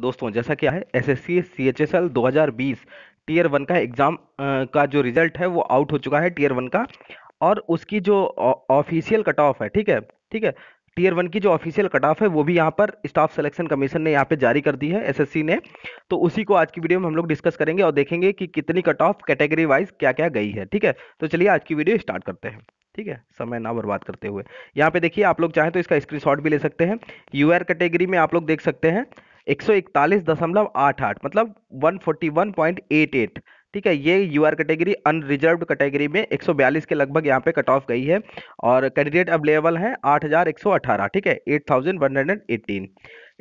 दोस्तों जैसा क्या है S S C H S L दो हज़ार बीस टीयर वन का एग्ज़ाम का जो रिजल्ट है वो आउट हो चुका है टीयर वन का और उसकी जो ऑफिशियल कट ऑफ है ठीक है ठीक है टीयर वन की जो ऑफिशियल कट ऑफ है वो भी यहाँ पर स्टाफ सिलेक्शन कमीशन ने यहाँ पे जारी कर दी है एसएससी ने तो उसी को आज की वीडियो में हम लोग डिस्कस करेंगे और देखेंगे कि कितनी कट ऑफ कैटेगरी वाइज क्या क्या गई है ठीक है तो चलिए आज की वीडियो स्टार्ट करते हैं ठीक है समय ना बर्बाद करते हुए यहाँ पे देखिए आप लोग चाहें तो इसका स्क्रीन भी ले सकते हैं यू कैटेगरी में आप लोग देख सकते हैं 141.88 मतलब 141.88 ठीक है ये यूआर कैटेगरी अनरिजर्व कैटेगरी में 142 के लगभग यहाँ पे कट ऑफ गई है और कैंडिडेट अवेलेबल हैं 8,118 ठीक है 8,118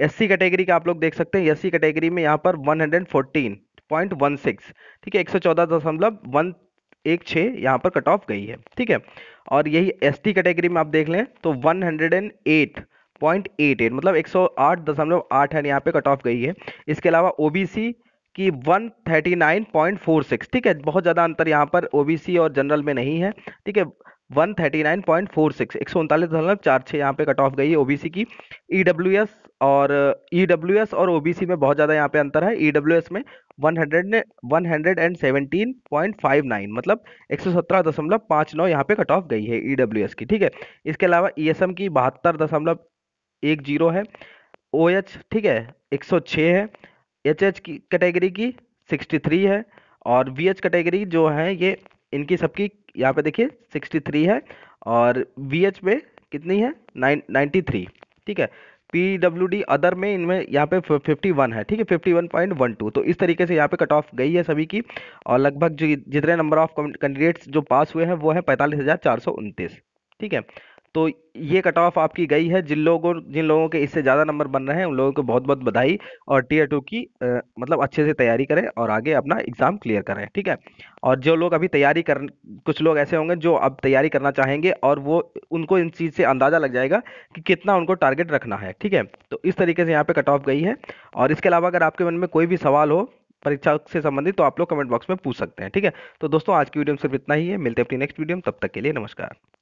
एससी कैटेगरी का आप लोग देख सकते हैं एससी कैटेगरी में यहाँ पर 114.16 ठीक है 114 दशमलव वन एक छः यहाँ पर कट ऑफ गई है ठीक है और यही एसटी कैटेगरी में आप देख लें तो 108 पॉइंट एट एट मतलब एक सौ आठ दशमलव आठ है यहाँ पे कट ऑफ गई है इसके अलावा ओ बी सी की one thirty nine point four six ठीक है बहुत ज़्यादा अंतर यहाँ पर ओ बी सी और जनरल में नहीं है ठीक है one thirty nine point four six एक सौ उनतालीस दशमलव चार छः यहाँ पे कट ऑफ गई है ओ बी सी की ई डब्ल्यू एस और ई डब्ल्यू एस और ओ बी सी में बहुत ज़्यादा यहाँ पे अंतर है ई डब्ल्यू एस में वन हंड्रेड ने one hundred and seventeen point five nine मतलब एक सौ सत्रह दशमलव पाँच नौ यहाँ पे कट ऑफ गई है ई डब्ल्यू एस की ठीक है इसके अलावा ई एस एम की बहत्तर दशमलव एक जीरो है ओ OH, ठीक है 106 है एच एच की कैटेगरी की 63 है और वी एच कैटेगरी जो है ये इनकी सबकी यहाँ पे देखिए 63 है और वी एच में कितनी है नाइन नाइन्टी थ्री ठीक है पी डब्ल्यू डी अदर में इनमें यहाँ पे 51 है ठीक है 51.12 तो इस तरीके से यहाँ पे कट ऑफ गई है सभी की और लगभग जो जितने नंबर ऑफ कैंडिडेट्स जो पास हुए हैं वो है पैंतालीस हज़ार चार सौ उनतीस ठीक है तो ये कट ऑफ आपकी गई है जिन लोगों जिन लोगों के इससे ज़्यादा नंबर बन रहे हैं उन लोगों को बहुत बहुत बधाई और टीयर टू की आ, मतलब अच्छे से तैयारी करें और आगे अपना एग्ज़ाम क्लियर करें ठीक है और जो लोग अभी तैयारी कर कुछ लोग ऐसे होंगे जो अब तैयारी करना चाहेंगे और वो उनको इन चीज़ से अंदाज़ा लग जाएगा कि कितना उनको टारगेट रखना है ठीक है तो इस तरीके से यहाँ पर कट ऑफ गई है और इसके अलावा अगर आपके मन में कोई भी सवाल हो परीक्षा से संबंधित तो आप लोग कमेंट बॉक्स में पूछ सकते हैं ठीक है तो दोस्तों आज की वीडियो में सिर्फ इतना ही है मिलते हैं अपनी नेक्स्ट वीडियो में तब तक के लिए नमस्कार